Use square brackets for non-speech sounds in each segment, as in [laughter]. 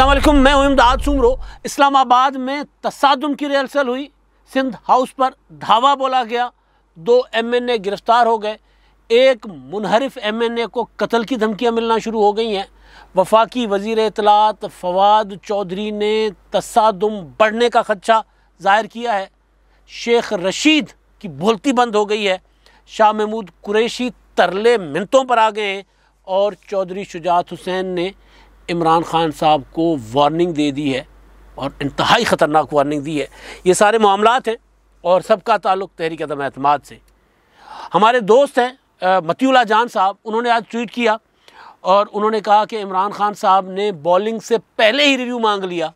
असलम मैं हूं इमदाद सुमरो इस्लामाबाद में तसादम की रिहर्सल हुई सिंध हाउस पर धावा बोला गया दो एम एन ए गिरफ्तार हो गए एक मुनहरफ एम एन ए को कत्ल की धमकियाँ मिलना शुरू हो गई हैं वफाकी वजीर इतलात फवाद चौधरी ने तसादम बढ़ने का खदशा जाहिर किया है शेख रशीद की बोलती बंद हो गई है शाह महमूद कुरैशी तरले मिनतों पर आ गए हैं और चौधरी शुजात हुसैन ने इमरान खान साहब को वार्निंग दे दी है और इंतहाई ख़तरनाक वार्निंग दी है ये सारे मामला हैं और सबका ताल्लुक तहरीक अदम अतमाद से हमारे दोस्त हैं मतीला जान साहब उन्होंने आज ट्वीट किया और उन्होंने कहा कि इमरान खान साहब ने बॉलिंग से पहले ही रिव्यू मांग लिया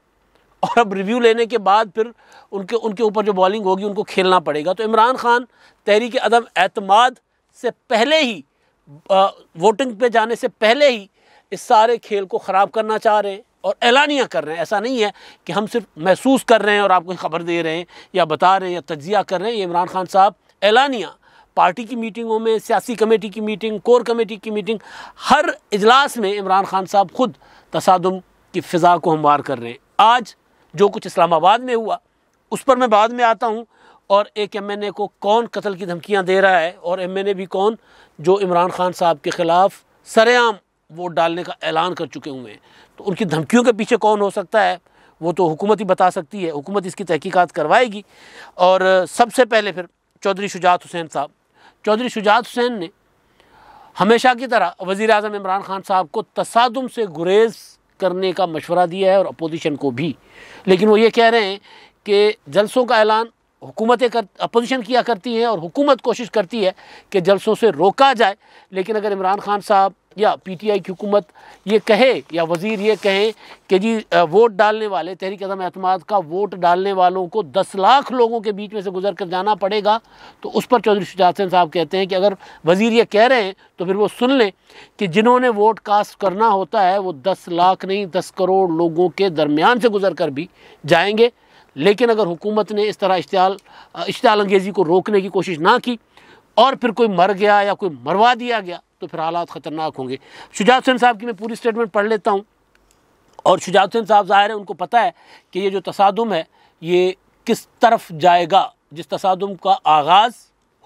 और अब रिव्यू लेने के बाद फिर उनके उनके ऊपर जो बॉलिंग होगी उनको खेलना पड़ेगा तो इमरान खान तहरीक अदम अतमाद से पहले ही वोटिंग पे जाने से पहले ही इस सारे खेल को ख़राब करना चाह रहे हैं और ऐलानियाँ कर रहे हैं ऐसा नहीं है कि हम सिर्फ महसूस कर रहे हैं और आपको खबर दे रहे हैं या बता रहे हैं या तजिया कर रहे हैं ये इमरान खान साहब ऐलानियाँ पार्टी की मीटिंगों में सियासी कमेटी की मीटिंग कोर कमेटी की मीटिंग हर इजलास में इमरान खान साहब खुद तसादम की फ़िज़ा को हमवार कर रहे हैं आज जो कुछ इस्लामाबाद में हुआ उस पर मैं बाद में आता हूँ और एक एम एन ए को कौन कत्ल की धमकियाँ दे रहा है और एम एन ए भी कौन जो इमरान खान साहब के ख़िलाफ़ सरेआम वोट डालने का ऐलान कर चुके हुए हैं तो उनकी धमकियों के पीछे कौन हो सकता है वो तो हुकूमत ही बता सकती है हुकूमत इसकी तहकीकात करवाएगी और सबसे पहले फिर चौधरी शुजात हुसैन साहब चौधरी शुजात हुसैन ने हमेशा की तरह वज़ी अजम इमरान खान साहब को तसादम से गुरेज करने का मशवरा दिया है और अपोजिशन को भी लेकिन वो ये कह रहे हैं कि जलसों का ऐलान हुकूमतें कर अपोजिशन किया करती हैं और हुकूमत कोशिश करती है कि जलसों से रोका जाए लेकिन अगर इमरान खान साहब या पीटीआई की हुकूमत ये कहे या वज़ीर ये कहें कि जी वोट डालने वाले तहरीक अदम अहतमाद का वोट डालने वालों को दस लाख लोगों के बीच में से गुजर कर जाना पड़ेगा तो उस पर चौधरी शुजात साहब कहते हैं कि अगर वज़ीर ये कह रहे हैं तो फिर वो सुन लें कि जिन्होंने वोट कास्ट करना होता है वो दस लाख नहीं दस करोड़ लोगों के दरमियान से गुजर कर भी जाएंगे लेकिन अगर हुकूमत ने इस तरह इश्तल इश्तियाल को रोकने की कोशिश ना की और फिर कोई मर गया या कोई मरवा दिया गया तो फिर हालात ख़तरनाक होंगे शुजात हुसैन साहब की मैं पूरी स्टेटमेंट पढ़ लेता हूँ और शुजात हुसैन साहब ज़ाहिर है उनको पता है कि ये जो तसादम है ये किस तरफ जाएगा जिस तसादम का आगाज़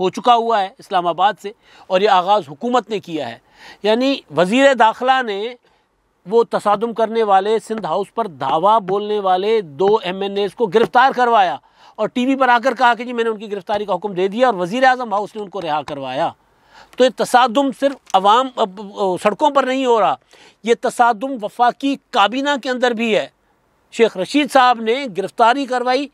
हो चुका हुआ है इस्लामाबाद से और ये आगाज़ हुकूमत ने किया है यानी वज़ी दाखिला ने वो तसादम करने वाले सिंध हाउस पर धावा बोलने वाले दो एम एन एस को गिरफ़्तार करवाया और टी वी पर आकर कहा कि जी मैंने उनकी गिरफ़्तारी का हुक्म दे दिया और वज़ी अजम हाउस ने उनको रिहा करवाया तो ये तसादम सिर्फ अवाम सड़कों पर नहीं हो रहा ये तसादम वफाकी काबीना के अंदर भी है शेख रशीद साहब ने गिरफ़्तारी करवाई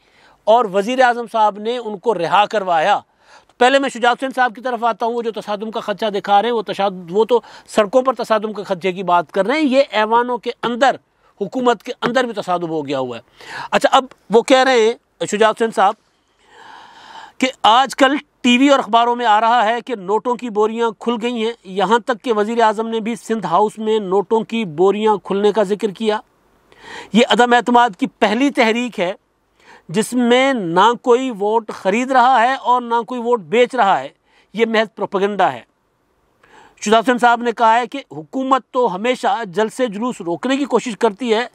और वज़ी अजम साहब ने उनको रिहा करवाया तो पहले मैं शुजात हुसैन साहब की तरफ आता हूँ वो जो तसादम का खदशा दिखा रहे हैं वो तशाद वो तो सड़कों पर तसादम के खदशे की बात कर रहे हैं ये ऐवानों के अंदर हुकूमत के अंदर भी तसादम हो गया हुआ है अच्छा अब वो कह रहे हैं शुजात हुसैन साहब कि आजकल टीवी और अखबारों में आ रहा है कि नोटों की बोरियां खुल गई हैं यहाँ तक कि वज़ी अजम ने भी सिंध हाउस में नोटों की बोरियां खुलने का जिक्र किया ये अदम अतमाद की पहली तहरीक है जिसमें ना कोई वोट ख़रीद रहा है और ना कोई वोट बेच रहा है ये महज प्रोपगंडा है शुजासन साहब ने कहा है कि हुकूमत तो हमेशा जलसे जुलूस रोकने की कोशिश करती है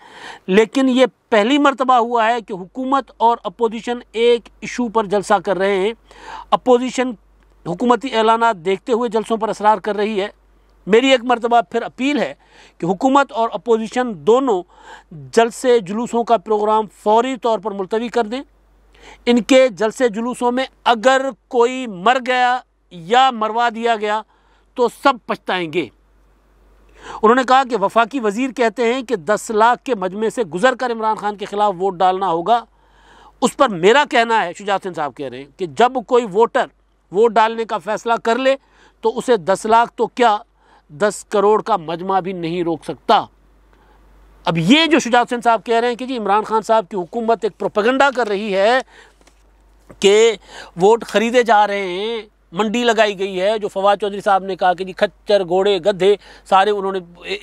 लेकिन ये पहली मरतबा हुआ है कि हुकूमत और अपोजिशन एक इशू पर जलसा कर रहे हैं अपोजिशन हुकूमती ऐलान देखते हुए जलसों पर असरार कर रही है मेरी एक मरतबा फिर अपील है कि हुकूमत और अपोजिशन दोनों जलसे जुलूसों का प्रोग्राम फौरी तौर पर मुलतवी कर दें इनके जलसे जुलूसों में अगर कोई मर गया या मरवा दिया गया तो सब पछताएंगे उन्होंने कहा कि वफाकी वजीर कहते हैं कि दस लाख के मजमे से गुजर कर इमरान खान के खिलाफ वोट डालना होगा उस पर मेरा कहना है शुजात सिंह साहब कह रहे हैं कि जब कोई वोटर वोट डालने का फैसला कर ले तो उसे दस लाख तो क्या दस करोड़ का मजमा भी नहीं रोक सकता अब ये जो शुजात सिंह साहब कह रहे हैं कि जी इमरान खान साहब की हुकूमत एक प्रोपगंडा कर रही है कि वोट ख़रीदे जा रहे हैं मंडी लगाई गई है जो फवाद चौधरी साहब ने कहा कि जी खच्चर घोड़े गधे सारे उन्होंने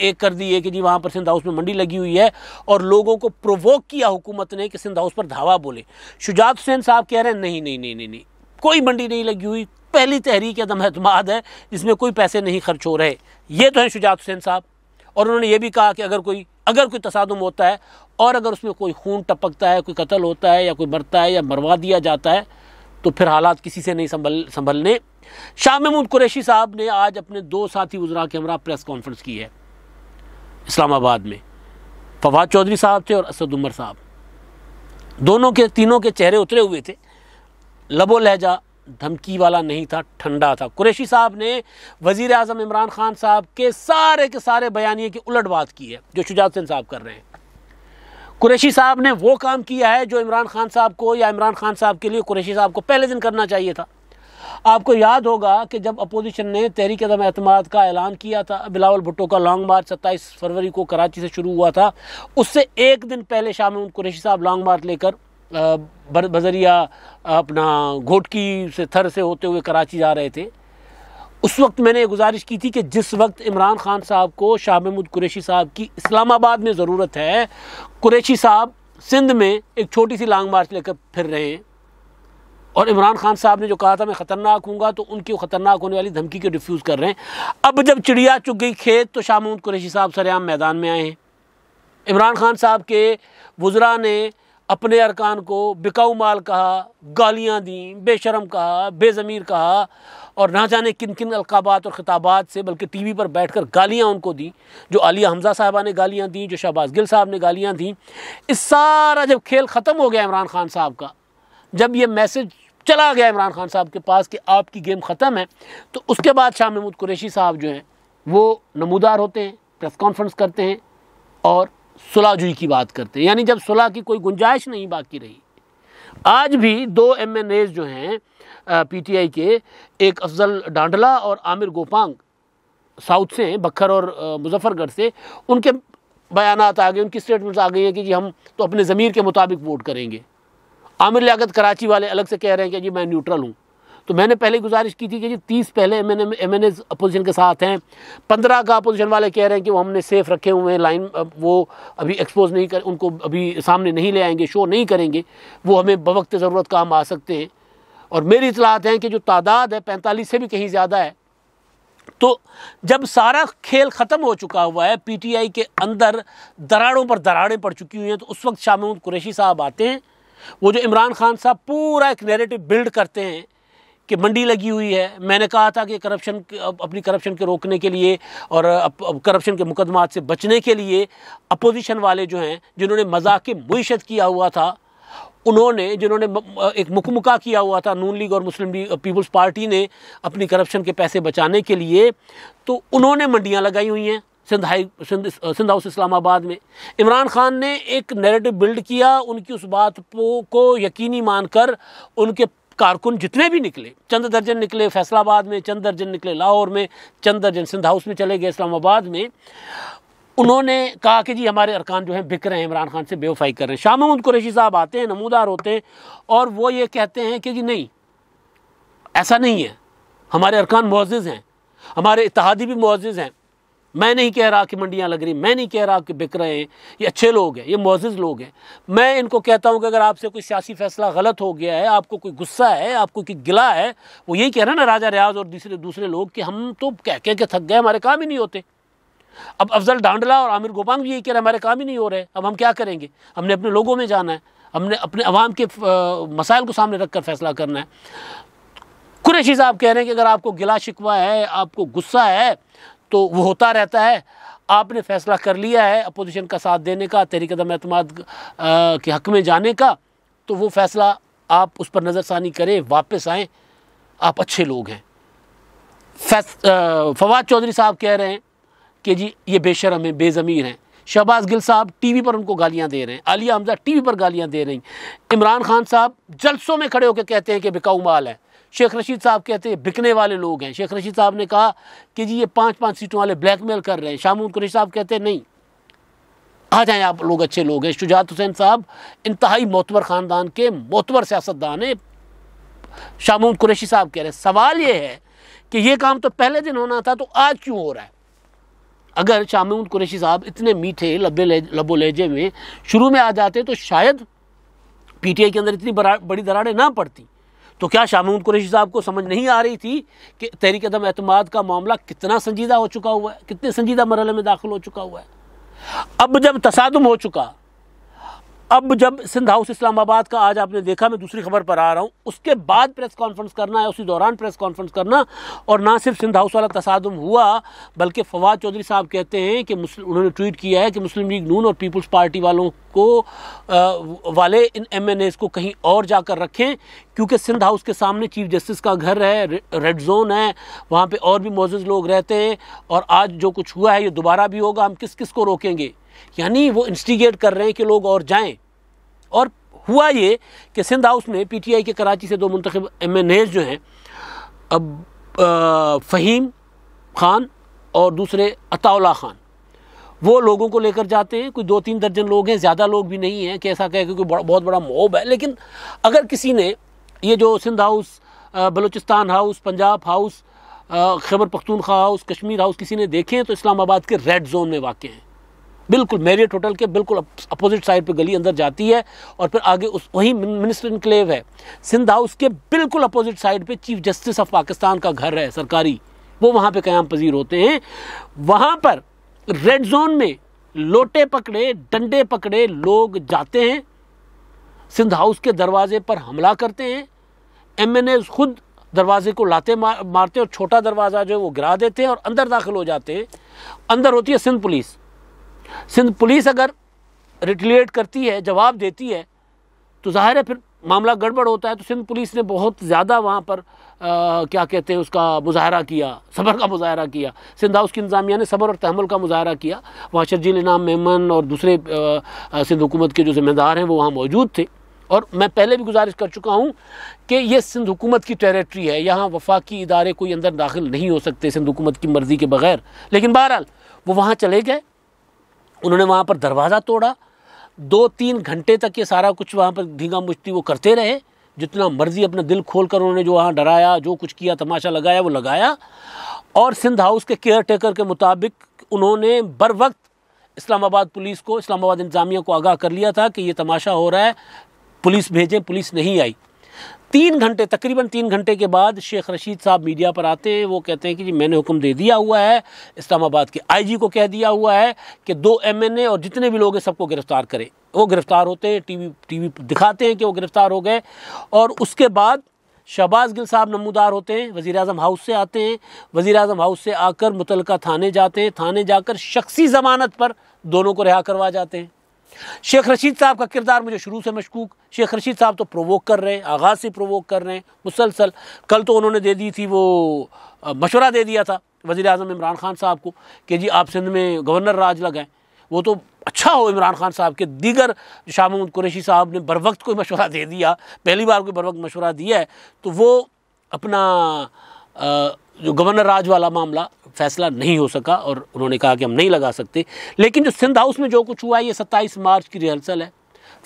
एक कर दिए कि जी वहाँ पर सिंध हाउस में मंडी लगी हुई है और लोगों को प्रोवोक किया हुकूमत ने कि सिंध हाउस पर धावा बोले शुजात हुसैन साहब कह रहे हैं नहीं नहीं नहीं नहीं नहीं कोई मंडी नहीं लगी हुई पहली तहरीक दम एतमाद है जिसमें कोई पैसे नहीं खर्च हो रहे ये तो हैं शुजात हुसैन साहब और उन्होंने ये भी कहा कि अगर कोई अगर कोई तसादम होता है और अगर उसमें कोई खून टपकता है कोई कत्ल होता है या कोई मरता है या मरवा दिया जाता है तो फिर हालात किसी से नहीं संभल संभलने शाह महमूद कुरैशी साहब ने आज अपने दो साथी उजरा के हमरा प्रेस कॉन्फ्रेंस की है इस्लामाबाद में फवाद चौधरी साहब थे और असद उमर साहब दोनों के तीनों के चेहरे उतरे हुए थे लबो लहजा धमकी वाला नहीं था ठंडा था कुरैशी साहब ने वज़ी अजम इमरान खान साहब के सारे के सारे बयानिए की उलट बात की है जो शुजात सिंह साहब कर रहे हैं कुरैशी साहब ने वो काम किया है जो इमरान खान साहब को या इमरान खान साहब के लिए कुरैशी साहब को पहले दिन करना चाहिए था आपको याद होगा कि जब अपोजिशन ने तहरीक अदम अहतमाद का ऐलान किया था बिलावल भुट्टो का लॉन्ग मार्च सत्ताईस फरवरी को कराची से शुरू हुआ था उससे एक दिन पहले शाम में कुरैशी साहब लॉन्ग मार्च लेकर बजरिया अपना घोटकी से थर से होते हुए कराची जा रहे थे उस वक्त मैंने गुजारिश की थी कि जिस वक्त इमरान खान साहब को शाह महमूद कुरेशी साहब की इस्लामाबाद में ज़रूरत है कुरेशी साहब सिंध में एक छोटी सी लॉन्ग मार्च लेकर फिर रहे हैं और इमरान खान साहब ने जो कहा था मैं ख़तरनाक हूँ तो उनकी ख़तरनाक होने वाली धमकी को डिफ्यूज़ कर रहे हैं अब जब चिड़िया चुग गई खेत तो शाह महमूद कुरेशी साहब सरेआम मैदान में आए हैं इमरान खान साहब के वज्रा ने अपने अरकान को बिकाऊ माल कहा गालियाँ दी बेशरम कहा बेज़मीर कहा और ना जाने किन किन अलकाबात और ख़िताबात से बल्कि टी वी पर बैठ कर गालियाँ उनको दी जो आलिया हमजा साहबा ने गालियाँ दी जो शहबाज गिल साहब ने गालियाँ दी इस सारा जब खेल ख़त्म हो गया इमरान खान साहब का जब ये मैसेज चला गया इमरान खान साहब के पास कि आपकी गेम ख़त्म है तो उसके बाद शाह महमूद कुरेशी साहब जो हैं वो नमूदार होते हैं प्रेस कॉन्फ्रेंस करते हैं और सुलाजुई की बात करते हैं यानी जब सुलह की कोई गुंजाइश नहीं बाकी रही आज भी दो एम एन एज जो हैं पी टी आई के एक अफजल डांडला और आमिर गोपांग साउथ से हैं बखर और मुजफ्फरगढ़ से उनके बयान आ गए उनकी स्टेटमेंट्स आ गई हैं कि जी हम तो अपने ज़मीर के मुताबिक वोट करेंगे आमिर लियाकत कराची वाले अलग से कह रहे हैं कि जी मैं न्यूट्रल हूँ तो मैंने पहले गुजारिश की थी कि जी तीस पहले M N M N As opposition के साथ हैं पंद्रह का अपोजिशन वाले कह रहे हैं कि वो हमने सेफ रखे हुए हैं लाइन वो अभी एक्सपोज नहीं कर उनको अभी सामने नहीं ले आएंगे शो नहीं करेंगे वो हमें बवक्त ज़रूरत काम आ सकते हैं और मेरी इतलात हैं कि जो तादाद है पैंतालीस से भी कहीं ज़्यादा है तो जब सारा खेल ख़त्म हो चुका हुआ है पीटीआई के अंदर दराड़ों पर दराड़ें पड़ चुकी हुई हैं तो उस वक्त शाह महमूद कुरैशी साहब आते हैं वो जो इमरान खान साहब पूरा एक नेरेटिव बिल्ड करते हैं कि मंडी लगी हुई है मैंने कहा था कि करप्शन अपनी करप्शन के रोकने के लिए और करप्शन के मुकदमात से बचने के लिए अपोजिशन वाले जो हैं जिन्होंने मजाक मीशत किया हुआ था उन्होंने जिन्होंने एक मुकमुका किया हुआ था नून लीग और मुस्लिम लीग पीपल्स पार्टी ने अपनी करप्शन के पैसे बचाने के लिए तो उन्होंने मंडियाँ लगाई हुई हैं सिंध हाई सिंध सिंध हाउस इस्लामाबाद में इमरान खान ने एक नैरेटिव बिल्ड किया उनकी उस बात को यकीनी मानकर उनके कारकुन जितने भी निकले चंद दर्जन निकले फैसलाबाद में चंद दर्जन निकले लाहौर में चंद दर्जन सिंध हाउस में चले गए इस्लामाबाद में उन्होंने कहा कि जी हमारे अरकान जो हैं बिक रहे हैं इमरान खान से बेवफाई कर रहे हैं शाह महमूद कुरैशी साहब आते हैं नमूदार होते हैं और वो ये कहते हैं कि जी नहीं ऐसा नहीं है हमारे अरकान मुआज़ हैं हमारे इतिहादी भी मुआज़ हैं मैं नहीं कह रहा कि मंडियाँ लग रही मैं नहीं कह रहा कि बिक रहे हैं ये अच्छे लोग हैं ये मोजिज़ लोग हैं मैं इनको कहता हूँ कि अगर आपसे कोई सियासी फैसला गलत हो गया है आपको कोई गुस्सा है आपको कोई गिला है वो यही कह रहे हैं ना राजा रियाज और दूसरे दूसरे लोग कि हम तो कह कह के थक गए हमारे काम ही नहीं होते अब अफजल डांडला और आमिर गोपांग भी यही कह रहे हैं हमारे काम ही नहीं हो रहे अब हम क्या करेंगे हमने अपने लोगों में जाना है हमने अपने अवाम के मसाइल को सामने रख कर फैसला करना है कुरेशी साहब कह रहे हैं कि अगर आपको गिला शिकवा है आपको गुस्सा है तो वो होता रहता है आपने फैसला कर लिया है अपोजिशन का साथ देने का तहरीक दम अतमाद के हक में जाने का तो वो फैसला आप उस पर नज़रसानी करें वापस आएँ आप अच्छे लोग हैं फवाद चौधरी साहब कह रहे हैं कि जी ये बेशरम है बेज़मीर हैं शहबाज गिल साहब टीवी पर उनको गालियां दे रहे हैं आलिया हमजा टीवी पर गालियां दे रही इमरान खान साहब जलसों में खड़े होकर कहते हैं कि बिकाऊ माल है शेख रशीद साहब कहते हैं बिकने वाले लोग हैं शेख रशीद साहब ने कहा कि जी ये पाँच पाँच सीटों वाले ब्लैकमेल कर रहे हैं शामून कुरेश साहब कहते हैं नहीं आ जाएं आप लोग अच्छे लोग हैं शुजात हुसैन साहब इंतहाई मोतबर ख़ानदान के मोतबर सियासतदान हैं शामून कुरेशी साहब कह रहे हैं सवाल ये है कि ये काम तो पहले दिन होना था तो आज क्यों हो रहा है अगर शामून कुरेशी साहब इतने मीठे लबे लबो लहजे में शुरू में आ जाते तो शायद पीटीआई के अंदर इतनी बड़ी दराड़ें ना पड़ती तो क्या शामून कुरेशी साहब को समझ नहीं आ रही थी कि तहरीक अदम अतमाद का मामला कितना संजीदा हो चुका हुआ है कितने संजीदा मरल में दाखिल हो चुका हुआ है अब जब तसादम हो चुका अब जब सिंध हाउस इस्लामाबाद का आज आपने देखा मैं दूसरी खबर पर आ रहा हूँ उसके बाद प्रेस कॉन्फ्रेंस करना है उसी दौरान प्रेस कॉन्फ्रेंस करना और ना सिर्फ सिंध हाउस वाला तसादम हुआ बल्कि फवाद चौधरी साहब कहते हैं कि उन्होंने ट्वीट किया है कि मुस्लिम लीग नून और पीपल्स पार्टी वालों को आ, वाले इन एम एन एज़ को कहीं और जाकर रखें क्योंकि सिंध हाउस के सामने चीफ जस्टिस का घर है रेड जोन है वहाँ पर और भी मोजज़ लोग रहते हैं और आज जो कुछ हुआ है ये दोबारा भी होगा हम किस किस को रोकेंगे यानी वो इंस्टिगेट कर रहे हैं कि लोग और जाएं और हुआ ये कि सिंध हाउस में पीटीआई के कराची से दो मंतखब एम एन एज जो हैं अब आ, फ़हीम खान और दूसरे अताउला खान वो लोगों को लेकर जाते हैं कोई दो तीन दर्जन लोग हैं ज़्यादा लोग भी नहीं हैं कि ऐसा कह के कोई बड़ा, बहुत बड़ा मोब है लेकिन अगर किसी ने ये जो Sindh house Balochistan house Punjab house Khyber Pakhtunkhwa house Kashmir house किसी ने देखे हैं तो इस्लामाबाद के रेड जोन में वाक़ हैं बिल्कुल मैरियट होटल के बिल्कुल अपोजिट साइड पे गली अंदर जाती है और फिर आगे उस वहीं मिनिस्टर इनक्लेव है सिंध हाउस के बिल्कुल अपोजिट साइड पे चीफ जस्टिस ऑफ पाकिस्तान का घर है सरकारी वो वहाँ पे क्याम पजीर होते हैं वहाँ पर रेड जोन में लोटे पकड़े डंडे पकड़े लोग जाते हैं सिंध हाउस के दरवाजे पर हमला करते हैं एम एन खुद दरवाजे को लाते मारते और छोटा दरवाज़ा जो है वो गिरा देते हैं और अंदर दाखिल हो जाते हैं अंदर होती है सिंध पुलिस सिंध पुलिस अगर रिटिलेट करती है जवाब देती है तो जाहिर है फिर मामला गड़बड़ होता है तो सिंध पुलिस ने बहुत ज़्यादा वहाँ पर आ, क्या कहते हैं उसका मुजाहरा किया सबर का मुजाहरा किया सिंध हाउस की इंतजामिया ने सबर और तहमल का मुजाहरा किया वहाँ शर्जील इनाम मेमन और दूसरे सिंध हुकूमत के जो जिम्मेदार हैं वो वहाँ मौजूद थे और मैं पहले भी गुजारिश कर चुका हूँ कि ये सिंध हुकूमत की टेरेटरी है यहाँ वफाकी इदारे कोई अंदर दाखिल नहीं हो सकते सिंध हुकूमत की मर्ज़ी के बगैर लेकिन बहरहाल वो वहाँ चले गए उन्होंने वहाँ पर दरवाज़ा तोड़ा दो तीन घंटे तक ये सारा कुछ वहाँ पर धींगा मुश्ती वो करते रहे जितना मर्जी अपना दिल खोल कर उन्होंने जो वहाँ डराया जो कुछ किया तमाशा लगाया वो लगाया और सिंध हाउस के केयर टेकर के मुताबिक उन्होंने बर वक्त इस्लामाबाद पुलिस को इस्लामाबाद इंतज़ामिया को आगाह कर लिया था कि ये तमाशा हो रहा है पुलिस भेजें पुलिस नहीं आई तीन घंटे तकरीबन तीन घंटे के बाद शेख रशीद साहब मीडिया पर आते हैं वो कहते हैं कि जी मैंने हुक्म दे दिया हुआ है इस्लामाबाद के आईजी को कह दिया हुआ है कि दो एमएनए और जितने भी लोग हैं सबको गिरफ्तार करें वो गिरफ़्तार होते हैं टीवी टीवी दिखाते हैं कि वो गिरफ़्तार हो गए और उसके बाद शहबाज गिल साहब नमूदार होते हैं वज़ी अजम हाउस से आते हैं वज़ी अजम हाउस से आकर मुतलका थाने जाते हैं थाने जाकर शख्सी ज़मानत पर दोनों को रिहा करवा जाते हैं शेख रशीद साहब का किरदार मुझे शुरू से मशकूक शेख रशीद साहब तो प्रोवोक कर रहे हैं आगाज़ से प्रोवोक कर रहे हैं मुसलसल कल तो उन्होंने दे दी थी वो मशवरा दे दिया था वज़ी अजम इमरान खान साहब को कि जी आप सिंध में गवर्नर राज लगाएं वो तो अच्छा हो इमरान खान साहब के दीगर शाह महमूद कुरेशी साहब ने बर वक्त कोई मशवरा दे दिया पहली बार कोई बर वक्त मशवरा दिया है तो वो अपना जो गवर्नर राज वाला मामला फैसला नहीं हो सका और उन्होंने कहा कि हम नहीं लगा सकते लेकिन जो सिंध हाउस में जो कुछ हुआ है ये सत्ताईस मार्च की रिहर्सल है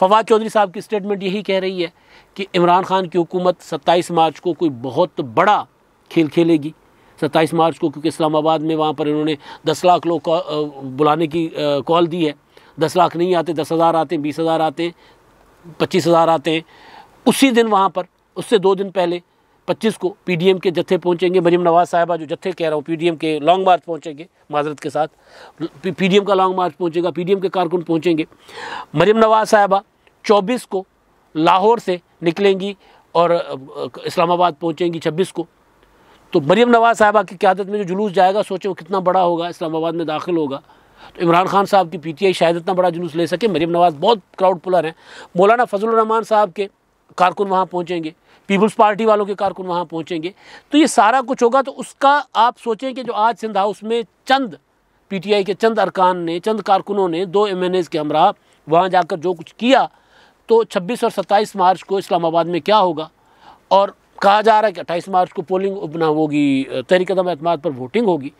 फवाद चौधरी साहब की स्टेटमेंट यही कह रही है कि इमरान खान की हुकूमत सत्ताईस मार्च को कोई बहुत बड़ा खेल खेलेगी सत्ताईस मार्च को क्योंकि इस्लामाबाद में वहाँ पर इन्होंने दस लाख लोग बुलाने की कॉल दी है दस लाख नहीं आते दस हज़ार आते बीस हज़ार आते हैं पच्चीस हज़ार आते हैं उसी दिन वहाँ पर उससे दो दिन पहले पच्चीस को पीडीएम के जत्थे पहुंचेंगे मरीम नवाज साहबा जो जत्थे कह रहा हूँ पीडीएम के लॉन्ग मार्च पहुंचेंगे माजरत के साथ पीडीएम का लॉन्ग मार्च पहुंचेगा पीडीएम के कारकुन पहुंचेंगे मरीम नवाज साहबा चौबीस को लाहौर से निकलेंगी और इस्लामाबाद पहुंचेंगी छब्बीस को तो मरीम नवाज साहबा की क्यादत में जो जुलूस जाएगा सोचे वो कितना बड़ा होगा इस्लामाबाद में दाखिल होगा तो इमरान खान साहब की पीटीआई शायद इतना बड़ा जुलूस ले सके मरीम नवाज बहुत क्राउड पुलर हैं मौलाना फजल रहमान साहब के कारकुन वहाँ पहुँचेंगे पीपल्स पार्टी वालों के कारकुन वहाँ पहुँचेंगे तो ये सारा कुछ होगा तो उसका आप सोचें कि जो आज सिंध हाउस में चंद पीटीआई के चंद अरकान ने चंद कारकुनों ने दो एम के हमरा वहाँ जाकर जो कुछ किया तो 26 और 27 मार्च को इस्लामाबाद में क्या होगा और कहा जा रहा है कि 28 मार्च को पोलिंग अपना होगी तहरीक अदम पर वोटिंग होगी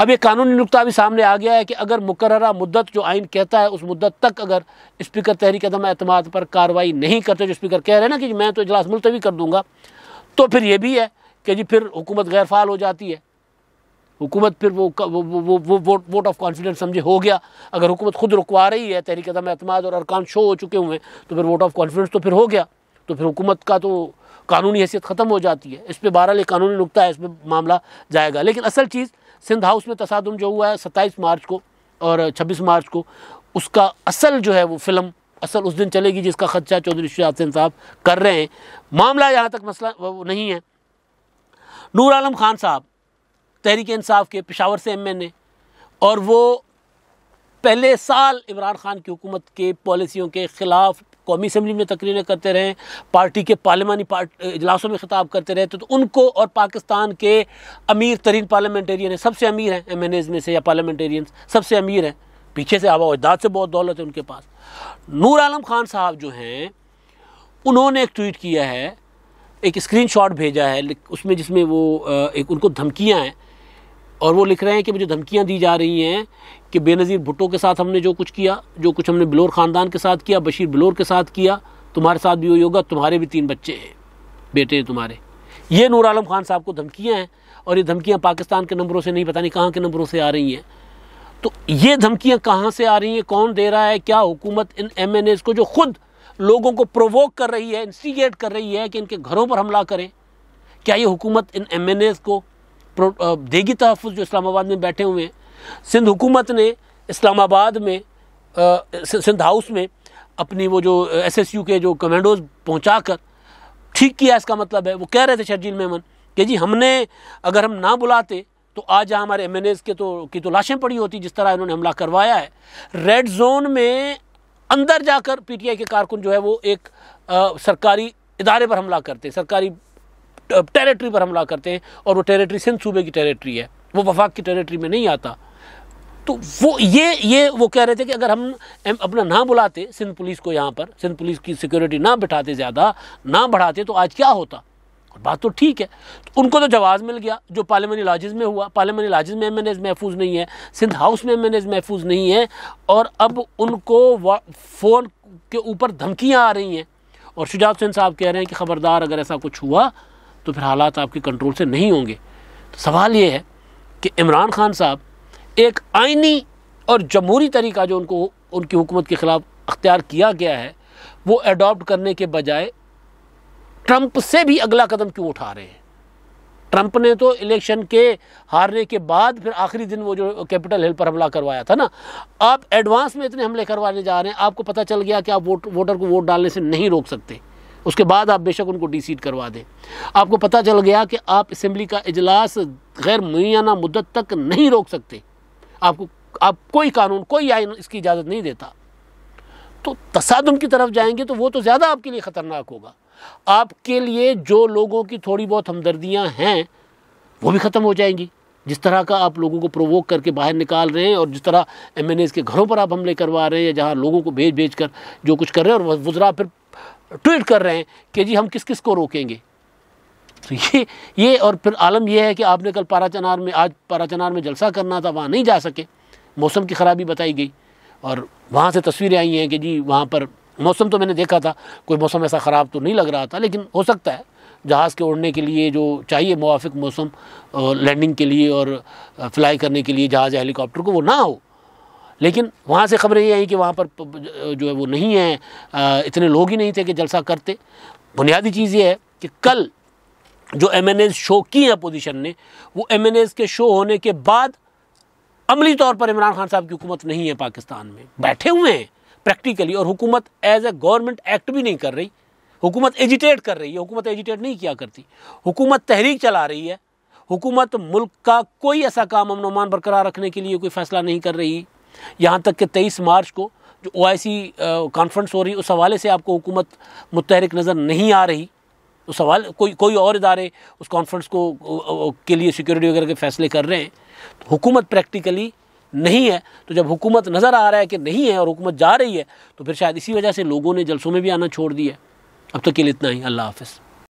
अब ये कानूनी नुकता भी सामने आ गया है कि अगर मुकर्रा मुद्दत जो आइन कहता है उस मुद्दत तक अगर स्पीकर तहरीक कदम अतमाद पर कार्रवाई नहीं करते जो स्पीकर कह रहे हैं ना कि मैं तो इजलास मुलतवी कर दूंगा तो फिर ये भी है कि जी फिर हुकूमत गैरफाल हो जाती है हुकूमत फिर वो वो वो वो वोट ऑफ कॉन्फिडेंस समझे हो गया अगर हुकूमत खुद रुकवा रही है तहरीक अदम अतमाद और अरकान शो हो चुके हुए हैं तो फिर वोट ऑफ कॉन्फिडेंस तो फिर हो गया तो फिर हुकूमत का तो कानूनी हैसियत ख़त्म हो जाती है इस पर बहरहाल ये कानूनी नुकता है इस पर मामला जाएगा लेकिन असल चीज़ सिंध हाउस में तसादम जो हुआ है सत्ताईस मार्च को और छब्बीस मार्च को उसका असल जो है वो फिल्म असल उस दिन चलेगी जिसका खदशा चौधरी शाहसिन साहब कर रहे हैं मामला यहाँ तक मसला वो नहीं है नूर आलम खान साहब तहरीक इंसाफ के पेशावर से एम एन ए और वो पहले साल इमरान खान की हुकूमत के पॉलिसियों के ख़िलाफ़ कौमी असम्बली में तकरीरें करते रहें पार्टी के पार्लियामानी पार्ट इजलासों में ख़िताब करते रहे तो, तो उनको और पाकिस्तान के अमीर तरीन पार्लियामेंटेरियन हैं सबसे अमीर हैं एम एन एज में से या पार्लियामेंटेरियन सबसे अमीर हैं पीछे से आबा अजदाद से बहुत दौलत है उनके पास नूर आलम खान साहब जो हैं उन्होंने एक ट्वीट किया है एक शॉट भेजा है उसमें जिसमें वो एक उनको धमकियाँ हैं और वो लिख रहे हैं कि मुझे धमकियाँ दी जा रही हैं कि बेनज़ीर भुट्टो के साथ हमने जो कुछ किया जो कुछ हमने बिलोर ख़ानदान के साथ किया बशीर बिलोर के साथ किया तुम्हारे साथ भी वही होगा तुम्हारे भी तीन बच्चे हैं बेटे हैं तुम्हारे ये नूर आलम खान साहब को धमकियाँ हैं और ये धमकियाँ पाकिस्तान के नंबरों से नहीं पता नहीं कहाँ के नंबरों से आ रही हैं तो ये धमकियाँ कहाँ से आ रही हैं कौन दे रहा है क्या हुकूमत इन एम एन एज़ को जो खुद लोगों को प्रोवोक कर रही है इंस्टिगेट कर रही है कि इनके घरों पर हमला करें क्या ये हुकूमत इन एम एन एज को देगी तहफ़ जो इस्लामाबाद में बैठे हुए हैं सिंध हुकूमत ने इस्लामाबाद में आ, सिंध हाउस में अपनी वो जो एसएसयू के जो कमांडोज पहुँचा कर ठीक किया इसका मतलब है वो कह रहे थे शर्जील मेमन कि जी हमने अगर हम ना बुलाते तो आज यहाँ हमारे एम के तो की तो लाशें पड़ी होती जिस तरह इन्होंने हमला करवाया है रेड जोन में अंदर जाकर पीटीआई के कारकुन जो है वो एक आ, सरकारी इदारे पर हमला करते हैं सरकारी टेरिटरी पर हमला करते हैं और वो टेरिटरी सिंध सूबे की टेरिटरी है वो वफाक की टेरिटरी में नहीं आता तो वो ये ये वो कह रहे थे कि अगर हम अपना ना बुलाते सिंध पुलिस को यहाँ पर सिंध पुलिस की सिक्योरिटी ना बिठाते ज़्यादा ना बढ़ाते तो आज क्या होता बात तो ठीक है तो उनको तो जवाब मिल गया जो पार्लियामानी लाजिज़ में हुआ पार्लियामानी लाजिज़ में एम एन महफूज नहीं है सिंध हाउस में एम एन महफूज नहीं है और अब उनको फ़ोन के ऊपर धमकियाँ आ रही हैं और शुजात सिंह साहब कह रहे हैं कि ख़बरदार अगर ऐसा कुछ हुआ तो फिर हालात आपके कंट्रोल से नहीं होंगे तो सवाल ये है कि इमरान खान साहब एक आइनी और जमहूरी तरीका जो उनको उनकी हुकूमत के ख़िलाफ़ अख्तियार किया गया है वो एडॉप्ट करने के बजाय ट्रंप से भी अगला कदम क्यों उठा रहे हैं ट्रंप ने तो इलेक्शन के हारने के बाद फिर आखिरी दिन वो जो कैपिटल हिल पर हमला करवाया था ना आप एडवांस में इतने हमले करवाने जा रहे हैं आपको पता चल गया कि आप वोट वोटर को वोट डालने से नहीं रोक सकते उसके बाद आप बेशक उनको डिसीड करवा दें आपको पता चल गया कि आप असम्बली का इजलास गैर मुहैया मुद्दत तक नहीं रोक सकते आपको आप कोई कानून कोई आयन इसकी इजाज़त नहीं देता तो तसादम की तरफ जाएंगे तो वो तो ज़्यादा आपके लिए ख़तरनाक होगा आपके लिए जो लोगों की थोड़ी बहुत हमदर्दियाँ हैं वो भी ख़त्म हो जाएंगी जिस तरह का आप लोगों को प्रोवोक करके बाहर निकाल रहे हैं और जिस तरह एम एन के घरों पर आप हमले करवा रहे हैं जहाँ लोगों को भेज भेज कर जो कुछ कर रहे हैं और वजरा फिर ट्वीट कर रहे हैं कि जी हम किस किस को रोकेंगे तो [laughs] ये ये और फिर आलम यह है कि आपने कल पाराचनार में आज पाराचनार में जलसा करना था वहाँ नहीं जा सके मौसम की ख़राबी बताई गई और वहाँ से तस्वीरें आई हैं कि जी वहाँ पर मौसम तो मैंने देखा था कोई मौसम ऐसा ख़राब तो नहीं लग रहा था लेकिन हो सकता है जहाज़ के उड़ने के लिए जो चाहिए मुआफ़ मौसम लैंडिंग के लिए और फ्लाई करने के लिए जहाज़ हेलीकॉप्टर को वो ना हो लेकिन वहाँ से खबरें ये आई कि वहाँ पर जो है वो नहीं है इतने लोग ही नहीं थे कि जलसा करते बुनियादी चीज़ ये है कि कल जो एम एन एज शो की हैं अपोजिशन ने वो एम एन एज के शो होने के बाद अमली तौर पर इमरान खान साहब की हुकूमत नहीं है पाकिस्तान में बैठे हुए हैं प्रैक्टिकली और हुकूमत एज ए गवर्नमेंट एक्ट भी नहीं कर रही हुकूमत एजिटेट कर रही है हुकूमत एजिटेट नहीं किया करती हुकूमत तहरीक चला रही है हुकूमत मुल्क का कोई ऐसा काम अमन अमान बरकरार रखने के लिए कोई फैसला नहीं कर रही यहाँ तक कि तेईस मार्च को जो ओ कॉन्फ्रेंस हो रही उस हवाले से आपको हुकूमत मुतहरक नज़र नहीं आ रही तो सवाल कोई कोई और इदारे उस कॉन्फ्रेंस को के लिए सिक्योरिटी वगैरह के फैसले कर रहे हैं तो हुकूमत प्रैक्टिकली नहीं है तो जब हुकूमत नज़र आ रहा है कि नहीं है और हुकूमत जा रही है तो फिर शायद इसी वजह से लोगों ने जलसों में भी आना छोड़ दिया अब तक तो के लिए इतना ही अल्लाह हाफिज़